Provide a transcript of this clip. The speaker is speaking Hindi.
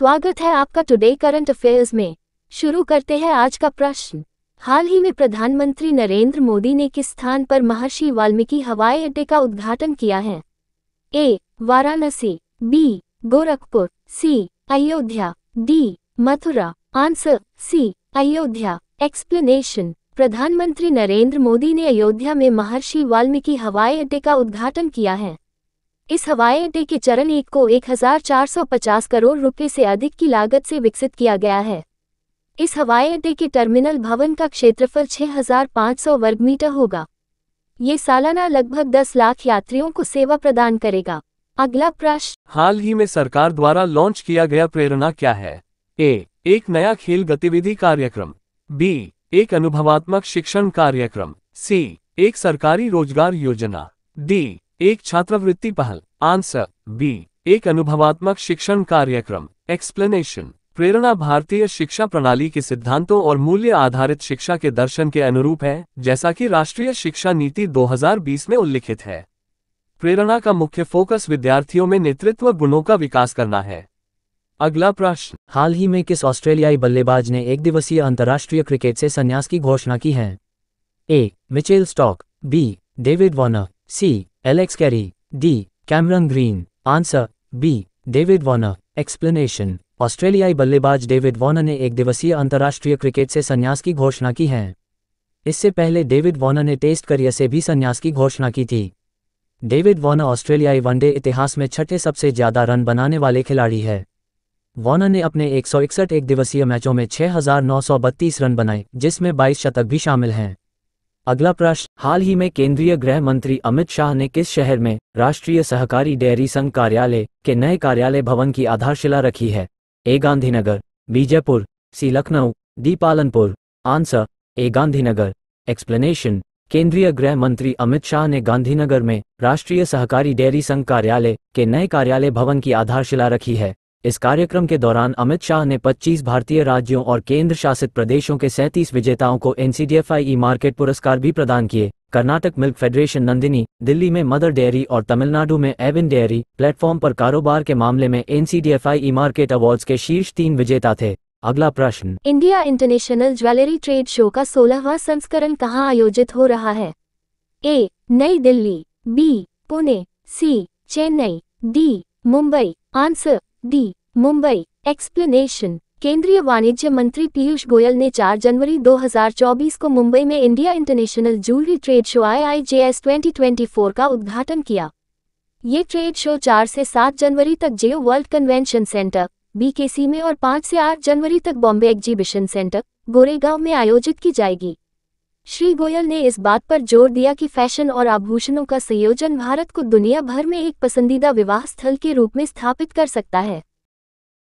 स्वागत है आपका टुडे करंट अफेयर्स में शुरू करते हैं आज का प्रश्न हाल ही में प्रधानमंत्री नरेंद्र मोदी ने किस स्थान पर महर्षि वाल्मीकि हवाई अड्डे का उद्घाटन किया है A Varanasi B Gorakhpur C Ayodhya D Mathura answer C Ayodhya explanation प्रधानमंत्री नरेंद्र मोदी ने अयोध्या में महर्षि वाल्मीकि हवाई अड्डे का उद्घाटन किया है इस हवाई अड्डे के चरण एक को 1450 करोड़ रुपए से अधिक की लागत से विकसित किया गया है इस हवाई अड्डे के टर्मिनल भवन का क्षेत्रफल 6,500 मीटर होगा ये सालाना लगभग 10 लाख यात्रियों को सेवा प्रदान करेगा अगला प्रश्न हाल ही में सरकार द्वारा लॉन्च किया गया प्रेरणा क्या है ए एक नया खेल गतिविधि कार्यक्रम बी एक अनुभवात्मक शिक्षण कार्यक्रम सी एक सरकारी रोजगार योजना डी एक छात्रवृत्ति पहल आंसर बी एक अनुभवात्मक शिक्षण कार्यक्रम एक्सप्लेनेशन प्रेरणा भारतीय शिक्षा प्रणाली के सिद्धांतों और मूल्य आधारित शिक्षा के दर्शन के अनुरूप है जैसा कि राष्ट्रीय शिक्षा नीति 2020 में उल्लिखित है प्रेरणा का मुख्य फोकस विद्यार्थियों में नेतृत्व गुणों का विकास करना है अगला प्रश्न हाल ही में किस ऑस्ट्रेलियाई बल्लेबाज ने एक दिवसीय अंतर्राष्ट्रीय क्रिकेट से संन्यास की घोषणा की है A Mitchell Starc B David Warner C Alex Carey. D. Cameron Green. Answer B David Warner explanation ऑस्ट्रेलियाई बल्लेबाज डेविड वॉर्नर ने एक दिवसीय अंतर्राष्ट्रीय क्रिकेट से संन्यास की घोषणा की है इससे पहले डेविड वॉर्नर ने टेस्ट करियर से भी संन्यास की घोषणा की थी डेविड वॉर्नर ऑस्ट्रेलियाई वनडे इतिहास में छठे सबसे ज्यादा रन बनाने वाले खिलाड़ी है वॉर्नर ने अपने 161 एक दिवसीय मैचों में छह रन बनाए जिसमें 22 शतक भी शामिल हैं अगला प्रश्न हाल ही में केंद्रीय गृह मंत्री अमित शाह ने किस शहर में राष्ट्रीय सहकारी डेयरी संघ कार्यालय के नए कार्यालय भवन की आधारशिला रखी है A Gandhinagar Bijapur C Lucknow D Palanpur answer A Gandhinagar explanation केंद्रीय गृह मंत्री अमित शाह ने गांधीनगर में राष्ट्रीय सहकारी डेयरी संघ कार्यालय के नए कार्यालय भवन की आधारशिला रखी है इस कार्यक्रम के दौरान अमित शाह ने 25 भारतीय राज्यों और केंद्र शासित प्रदेशों के सैंतीस विजेताओं को एनसीडीएफआई ई मार्केट पुरस्कार भी प्रदान किए कर्नाटक मिल्क फेडरेशन नंदिनी दिल्ली में मदर डेयरी और तमिलनाडु में एविन डेयरी प्लेटफॉर्म पर कारोबार के मामले में एनसीडीएफआई ई मार्केट अवार्ड के शीर्ष तीन विजेता थे अगला प्रश्न India international jewellery trade show का सोलहवा संस्करण कहाँ आयोजित हो रहा है A Nai Delhi B Pune C Chennai D Mumbai answer D Mumbai explanation केंद्रीय वाणिज्य मंत्री पीयूष गोयल ने 4 जनवरी 2024 को मुंबई में India international jewellery trade show I I J S twenty का उद्घाटन किया ये ट्रेड शो 4 से 7 जनवरी तक Jio world convention centre BKC में और 5 से 8 जनवरी तक बॉम्बे एग्जीबिशन सेंटर गोरेगांव में आयोजित की जाएगी श्री गोयल ने इस बात पर जोर दिया कि फैशन और आभूषणों का संयोजन भारत को दुनिया भर में एक पसंदीदा विवाह स्थल के रूप में स्थापित कर सकता है